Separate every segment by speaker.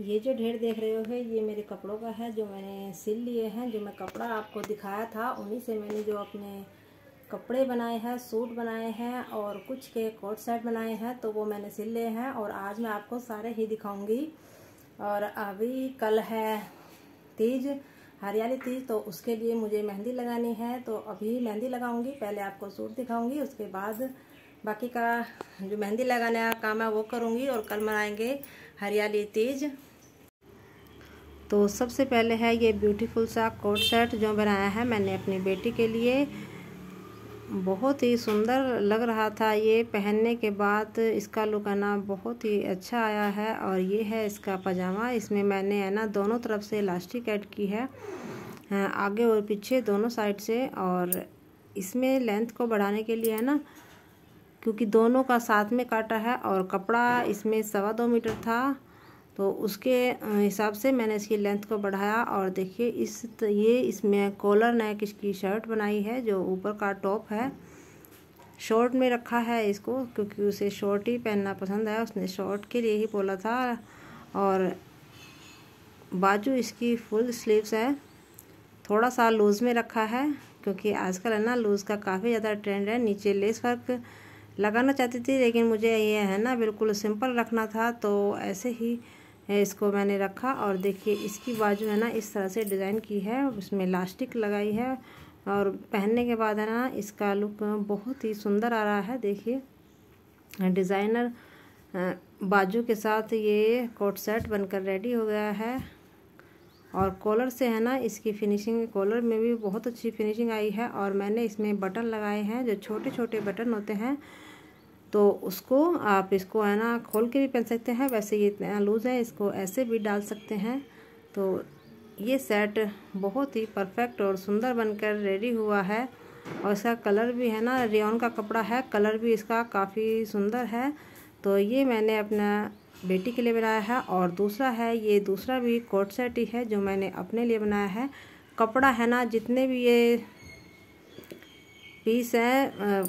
Speaker 1: ये जो ढेर देख रहे हो ये मेरे कपड़ों का है जो मैंने सिल लिए हैं जो मैं कपड़ा आपको दिखाया था उन्हीं से मैंने जो अपने कपड़े बनाए हैं सूट बनाए हैं और कुछ के कोट सेट बनाए हैं तो वो मैंने सिल लिए हैं और आज मैं आपको सारे ही दिखाऊंगी और अभी कल है तीज हरियाली तीज तो उसके लिए मुझे मेहंदी लगानी है तो अभी मेहंदी लगाऊंगी पहले आपको सूट दिखाऊंगी उसके बाद बाकी का जो मेहंदी लगाने का काम है वो करूँगी और कल मनाएंगे हरियाली तीज तो सबसे पहले है ये ब्यूटीफुल सा कोट सेट जो बनाया है मैंने अपनी बेटी के लिए बहुत ही सुंदर लग रहा था ये पहनने के बाद इसका लुक है ना बहुत ही अच्छा आया है और ये है इसका पजामा इसमें मैंने है ना दोनों तरफ से इलास्टिक ऐड की है आगे और पीछे दोनों साइड से और इसमें लेंथ को बढ़ाने के लिए है ना क्योंकि दोनों का साथ में काटा है और कपड़ा इसमें सवा दो मीटर था तो उसके हिसाब से मैंने इसकी लेंथ को बढ़ाया और देखिए इस ये इसमें कॉलर नेक इसकी शर्ट बनाई है जो ऊपर का टॉप है शॉर्ट में रखा है इसको क्योंकि उसे शॉर्ट ही पहनना पसंद है उसने शॉर्ट के लिए ही बोला था और बाजू इसकी फुल स्लीव्स है थोड़ा सा लूज़ में रखा है क्योंकि आजकल है ना लूज़ का काफ़ी ज़्यादा ट्रेंड है नीचे लेस वर्क लगाना चाहती थी लेकिन मुझे ये है ना बिल्कुल सिंपल रखना था तो ऐसे ही इसको मैंने रखा और देखिए इसकी बाजू है ना इस तरह से डिज़ाइन की है उसमें लास्टिक लगाई है और पहनने के बाद है ना इसका लुक बहुत ही सुंदर आ रहा है देखिए डिज़ाइनर बाजू के साथ ये कोट सेट बनकर रेडी हो गया है और कॉलर से है ना इसकी फिनिशिंग कॉलर में भी बहुत अच्छी फिनिशिंग आई है और मैंने इसमें बटन लगाए हैं जो छोटे छोटे बटन होते हैं तो उसको आप इसको है ना खोल के भी पहन सकते हैं वैसे ये इतना लूज़ है इसको ऐसे भी डाल सकते हैं तो ये सेट बहुत ही परफेक्ट और सुंदर बनकर रेडी हुआ है और इसका कलर भी है ना रेन का कपड़ा है कलर भी इसका काफ़ी सुंदर है तो ये मैंने अपना बेटी के लिए बनाया है और दूसरा है ये दूसरा भी कोट सेट ही है जो मैंने अपने लिए बनाया है कपड़ा है ना जितने भी ये पीस हैं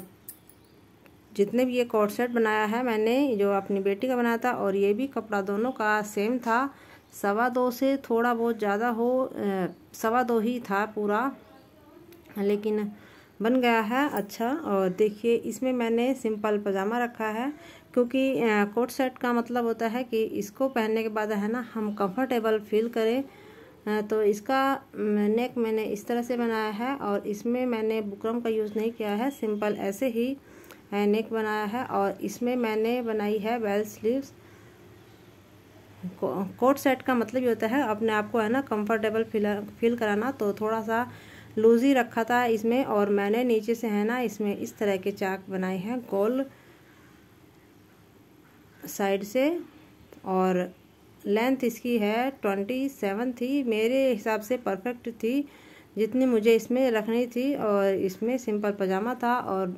Speaker 1: जितने भी ये कोट सेट बनाया है मैंने जो अपनी बेटी का बनाया था और ये भी कपड़ा दोनों का सेम था सवा दो से थोड़ा बहुत ज़्यादा हो सवा दो ही था पूरा लेकिन बन गया है अच्छा और देखिए इसमें मैंने सिंपल पजामा रखा है क्योंकि कोट सेट का मतलब होता है कि इसको पहनने के बाद है ना हम कंफर्टेबल फील करें तो इसका नेक मैंने इस तरह से बनाया है और इसमें मैंने बुकरम का यूज़ नहीं किया है सिंपल ऐसे ही नेक बनाया है और इसमें मैंने बनाई है बेल स्लीव्स कोट सेट का मतलब ये होता है अपने आप को है ना कंफर्टेबल फील फील कराना तो थोड़ा सा लूज ही रखा था इसमें और मैंने नीचे से है ना इसमें इस तरह के चाक बनाए हैं गोल साइड से और लेंथ इसकी है ट्वेंटी सेवन थी मेरे हिसाब से परफेक्ट थी जितनी मुझे इसमें रखनी थी और इसमें सिंपल पजामा था और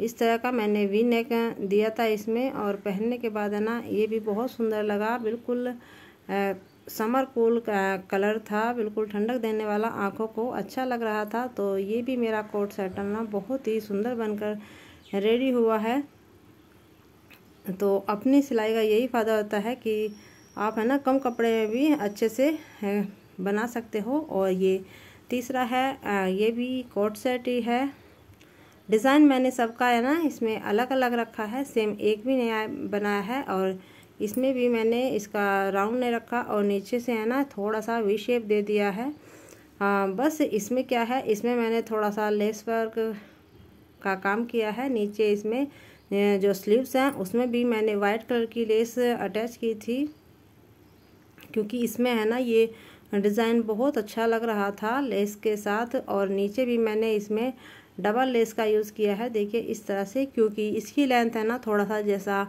Speaker 1: इस तरह का मैंने वी नेक दिया था इसमें और पहनने के बाद है ना ये भी बहुत सुंदर लगा बिल्कुल आ, समर कूल कलर था बिल्कुल ठंडक देने वाला आँखों को अच्छा लग रहा था तो ये भी मेरा कोट सेट ना बहुत ही सुंदर बनकर रेडी हुआ है तो अपनी सिलाई का यही फ़ायदा होता है कि आप है ना कम कपड़े में भी अच्छे से बना सकते हो और ये तीसरा है ये भी कोट सेट ही है डिज़ाइन मैंने सबका है ना इसमें अलग अलग रखा है सेम एक भी नया बनाया है और इसमें भी मैंने इसका राउंड नहीं रखा और नीचे से है ना थोड़ा सा वी शेप दे दिया है आ, बस इसमें क्या है इसमें मैंने थोड़ा सा लेस वर्क का काम किया है नीचे इसमें जो स्लीव्स हैं उसमें भी मैंने वाइट कलर की लेस अटैच की थी क्योंकि इसमें है ना ये डिज़ाइन बहुत अच्छा लग रहा था लेस के साथ और नीचे भी मैंने इसमें डबल लेस का यूज़ किया है देखिए इस तरह से क्योंकि इसकी लेंथ है ना थोड़ा सा जैसा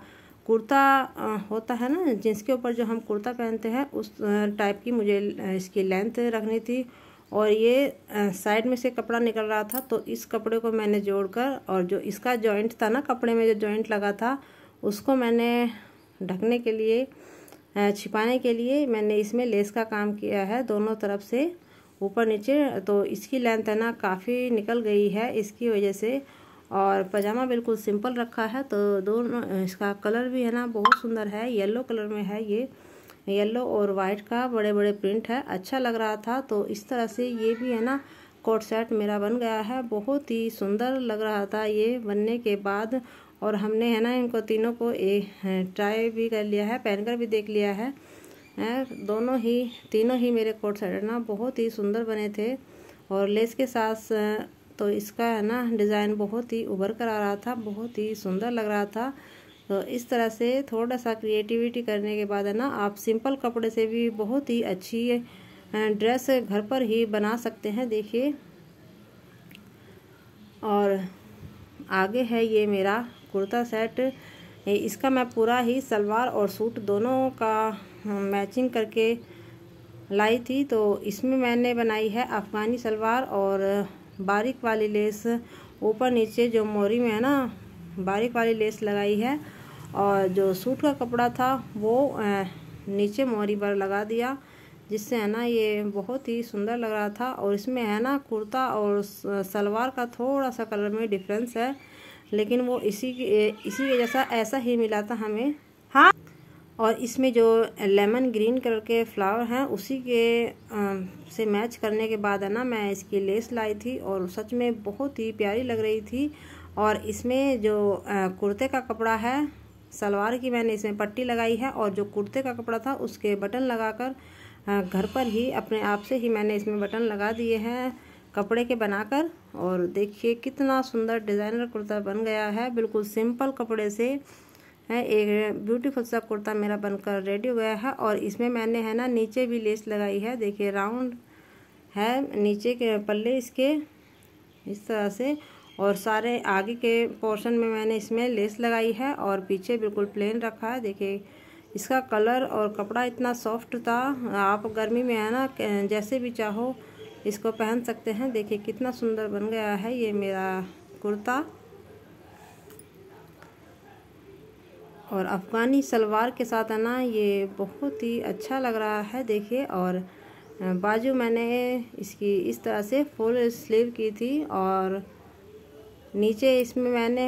Speaker 1: कुर्ता होता है ना जिसके ऊपर जो हम कुर्ता पहनते हैं उस टाइप की मुझे इसकी लेंथ रखनी थी और ये साइड में से कपड़ा निकल रहा था तो इस कपड़े को मैंने जोड़कर और जो इसका जॉइंट था ना कपड़े में जो जॉइंट लगा था उसको मैंने ढकने के लिए छिपाने के लिए मैंने इसमें लेस का काम किया है दोनों तरफ से ऊपर नीचे तो इसकी लेंथ है ना काफ़ी निकल गई है इसकी वजह से और पजामा बिल्कुल सिंपल रखा है तो दोनों इसका कलर भी है ना बहुत सुंदर है येलो कलर में है ये येलो और वाइट का बड़े बड़े प्रिंट है अच्छा लग रहा था तो इस तरह से ये भी है ना कोट सेट मेरा बन गया है बहुत ही सुंदर लग रहा था ये बनने के बाद और हमने है ना इनको तीनों को ए ट्राई भी कर लिया है पहनकर भी देख लिया है हैं दोनों ही तीनों ही मेरे कोट सेट ना बहुत ही सुंदर बने थे और लेस के साथ तो इसका है ना डिज़ाइन बहुत ही उभर कर आ रहा था बहुत ही सुंदर लग रहा था तो इस तरह से थोड़ा सा क्रिएटिविटी करने के बाद है ना आप सिंपल कपड़े से भी बहुत ही अच्छी ड्रेस घर पर ही बना सकते हैं देखिए और आगे है ये मेरा कुर्ता सेट इसका मैं पूरा ही सलवार और सूट दोनों का मैचिंग हाँ, करके लाई थी तो इसमें मैंने बनाई है अफ़गानी सलवार और बारीक वाली लेस ऊपर नीचे जो मोरी में है ना बारीक वाली लेस लगाई है और जो सूट का कपड़ा था वो नीचे मोरी पर लगा दिया जिससे है ना ये बहुत ही सुंदर लग रहा था और इसमें है ना कुर्ता और सलवार का थोड़ा सा कलर में डिफरेंस है लेकिन वो इसी इसी के जैसा ऐसा ही मिला था हमें हाँ और इसमें जो लेमन ग्रीन कलर के फ्लावर हैं उसी के आ, से मैच करने के बाद है ना मैं इसकी लेस लाई थी और सच में बहुत ही प्यारी लग रही थी और इसमें जो आ, कुर्ते का कपड़ा है सलवार की मैंने इसमें पट्टी लगाई है और जो कुर्ते का कपड़ा था उसके बटन लगाकर घर पर ही अपने आप से ही मैंने इसमें बटन लगा दिए हैं कपड़े के बनाकर और देखिए कितना सुंदर डिज़ाइनर कुर्ता बन गया है बिल्कुल सिंपल कपड़े से है एक ब्यूटीफुल सा कुर्ता मेरा बनकर रेडी हो गया है और इसमें मैंने है ना नीचे भी लेस लगाई है देखिए राउंड है नीचे के पल्ले इसके इस तरह से और सारे आगे के पोर्शन में मैंने इसमें लेस लगाई है और पीछे बिल्कुल प्लेन रखा है देखिए इसका कलर और कपड़ा इतना सॉफ्ट था आप गर्मी में है ना जैसे भी चाहो इसको पहन सकते हैं देखिए कितना सुंदर बन गया है ये मेरा कुर्ता और अफ़गानी सलवार के साथ है ना ये बहुत ही अच्छा लग रहा है देखिए और बाजू मैंने इसकी इस तरह से फुल स्लीव की थी और नीचे इसमें मैंने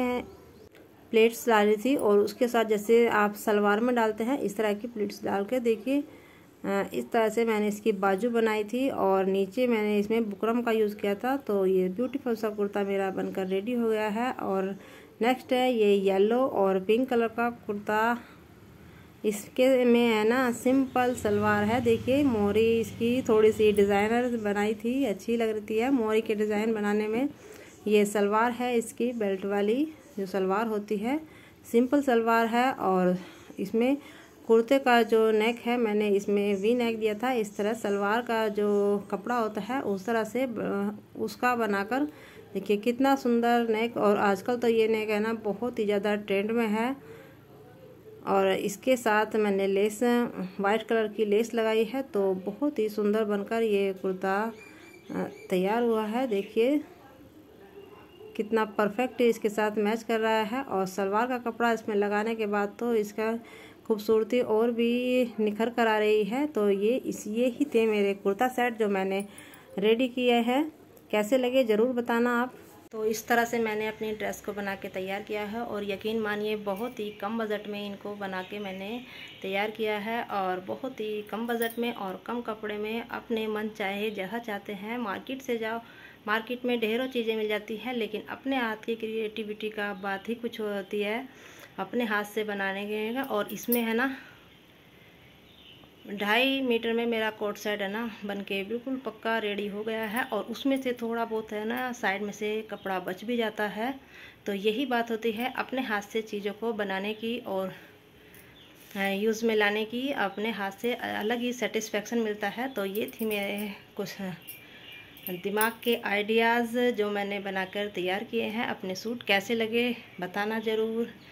Speaker 1: प्लेट्स डाली थी और उसके साथ जैसे आप सलवार में डालते हैं इस तरह की प्लेट्स डाल के देखिए इस तरह से मैंने इसकी बाजू बनाई थी और नीचे मैंने इसमें बुकरम का यूज़ किया था तो ये ब्यूटीफुल सा कुर्ता मेरा बनकर रेडी हो गया है और नेक्स्ट है ये येलो और पिंक कलर का कुर्ता इसके में है ना सिंपल सलवार है देखिए मोरी इसकी थोड़ी सी डिज़ाइनर बनाई थी अच्छी लग रही है मोरी के डिज़ाइन बनाने में ये सलवार है इसकी बेल्ट वाली जो सलवार होती है सिंपल सलवार है और इसमें कुर्ते का जो नेक है मैंने इसमें वी नेक दिया था इस तरह सलवार का जो कपड़ा होता है उस तरह से उसका बनाकर देखिए कितना सुंदर नेक और आजकल तो ये नेक है ना बहुत ही ज़्यादा ट्रेंड में है और इसके साथ मैंने लेस वाइट कलर की लेस लगाई है तो बहुत ही सुंदर बनकर ये कुर्ता तैयार हुआ है देखिए कितना परफेक्ट इसके साथ मैच कर रहा है और सलवार का कपड़ा इसमें लगाने के बाद तो इसका खूबसूरती और भी निखर कर आ रही है तो ये इस ये ही थे मेरे कुर्ता सेट जो मैंने रेडी किए हैं कैसे लगे ज़रूर बताना आप तो इस तरह से मैंने अपनी ड्रेस को बना के तैयार किया है और यकीन मानिए बहुत ही कम बजट में इनको बना के मैंने तैयार किया है और बहुत ही कम बजट में और कम कपड़े में अपने मन चाहे जहाँ चाहते हैं मार्केट से जाओ मार्केट में ढेरों चीज़ें मिल जाती हैं लेकिन अपने हाथ की क्रिएटिविटी का बात ही कुछ होती है अपने हाथ से बनाने गए हैं और इसमें है ना ढाई मीटर में मेरा कोट सेट है ना बन के बिल्कुल पक्का रेडी हो गया है और उसमें से थोड़ा बहुत है ना साइड में से कपड़ा बच भी जाता है तो यही बात होती है अपने हाथ से चीज़ों को बनाने की और यूज़ में लाने की अपने हाथ से अलग ही सेटिस्फेक्शन मिलता है तो ये थी मेरे कुछ दिमाग के आइडियाज़ जो मैंने बनाकर तैयार किए हैं अपने सूट कैसे लगे बताना ज़रूर